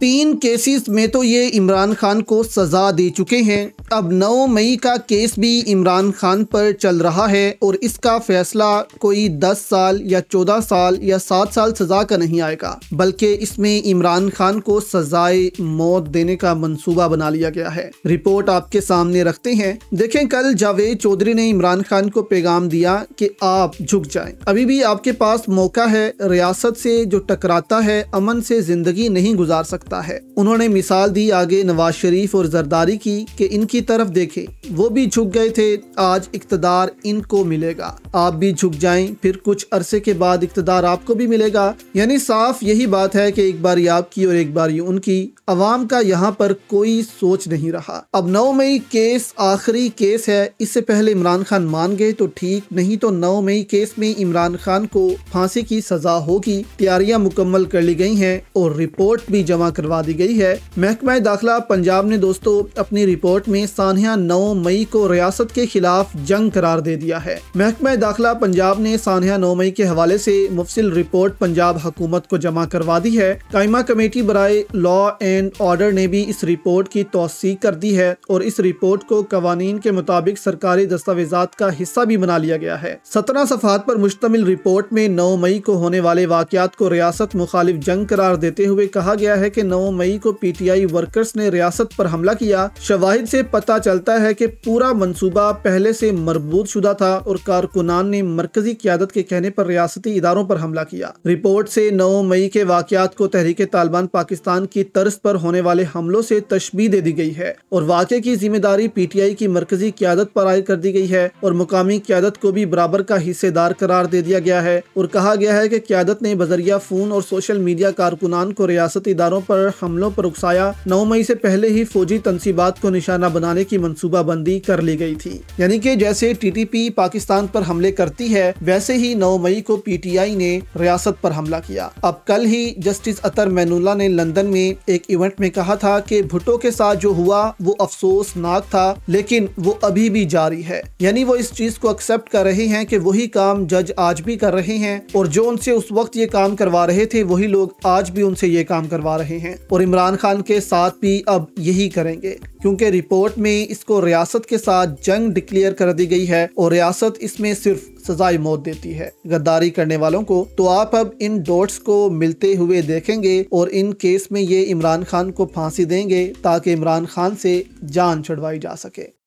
तीन केसेस में तो ये इमरान खान को सज़ा दे चुके हैं अब 9 मई का केस भी इमरान खान पर चल रहा है और इसका फैसला कोई 10 साल या 14 साल या 7 साल सज़ा का नहीं आएगा बल्कि इसमें इमरान खान को सजाए मौत देने का मंसूबा बना लिया गया है रिपोर्ट आपके सामने रखते हैं देखें कल जावेद चौधरी ने इमरान खान को पैगाम दिया कि आप झुक जाए अभी भी आपके पास मौका है रियासत से जो टकराता है अमन से जिंदगी नहीं गुजार सकता है उन्होंने मिसाल दी आगे नवाज शरीफ और जरदारी की कि इनकी की तरफ देखे वो भी झुक गए थे आज इकतदार इनको मिलेगा आप भी झुक जाएं फिर कुछ अरसे के बाद इकतदार आपको भी मिलेगा यानी साफ यही बात है कि एक बार आपकी और एक बार उनकी अवाम का यहाँ पर कोई सोच नहीं रहा अब नौ मई केस आखिरी केस है इससे पहले इमरान खान मान गए तो ठीक नहीं तो नौ मई केस में इमरान खान को फांसी की सजा होगी तैयारियां मुकम्मल कर ली गई हैं और रिपोर्ट भी जमा करवा दी गई है महकमा दाखिला पंजाब ने दोस्तों अपनी रिपोर्ट में सानिया नौ मई को रियासत के खिलाफ जंग करार दे दिया है महकमा दाखिला पंजाब ने सानिया नौ मई के हवाले से मुफसिल रिपोर्ट पंजाब हुकूमत को जमा करवा दी है कायमा कमेटी बरए लॉ एंड ऑर्डर ने भी इस रिपोर्ट की तोसीक कर दी है और इस रिपोर्ट को कवानीन के मुताबिक सरकारी दस्तावेजा का हिस्सा भी बना लिया गया है सत्रह सफात पर मुश्तमिल रिपोर्ट में नौ मई को होने वाले वाकत को रियासत मुखालिफ जंग करार देते हुए कहा गया है की नौ मई को पी टी आई वर्कर्स ने रियासत पर हमला किया शवाहिद ऐसी पता चलता है कि पूरा मनसूबा पहले से मरबूत शुदा था और कारकुनान ने मरकजी क्यादत के कहने पर रियासती इदारों पर हमला किया रिपोर्ट से नौ मई के वाकत को तहरीक तालिबान पाकिस्तान की तर्ज पर होने वाले हमलों से तशबी दे दी गई है और वाक़े की जिम्मेदारी पी टी आई की मरकजी क्यादत पर आयद कर दी गई है और मुकामी क्यादत को भी बराबर का हिस्सेदार करार दे दिया गया है और कहा गया है की क्यादत ने बजरिया फोन और सोशल मीडिया कारकुनान को रियासती इदारों पर हमलों पर उकसाया नौ मई से पहले ही फौजी तनसीबात को निशाना बना बनाने की बंदी कर ली गई थी यानी कि जैसे टीटीपी पाकिस्तान पर हमले करती है वैसे ही 9 मई को पीटीआई ने रियासत पर हमला किया अब कल ही जस्टिस अतर मैनुल्ला ने लंदन में एक इवेंट में कहा था की भुट्टो के साथ जो हुआ वो अफसोसनाक था लेकिन वो अभी भी जारी है यानी वो इस चीज को एक्सेप्ट कर रहे हैं कि वही काम जज आज भी कर रहे हैं और जो उनसे उस वक्त ये काम करवा रहे थे वही लोग आज भी उनसे ये काम करवा रहे हैं और इमरान खान के साथ भी अब यही करेंगे क्योंकि रिपोर्ट कोर्ट में इसको रियासत के साथ जंग डिक्लेयर कर दी गई है और रियासत इसमें सिर्फ सजाए मौत देती है गद्दारी करने वालों को तो आप अब इन डॉट्स को मिलते हुए देखेंगे और इन केस में ये इमरान खान को फांसी देंगे ताकि इमरान खान से जान छुड़वाई जा सके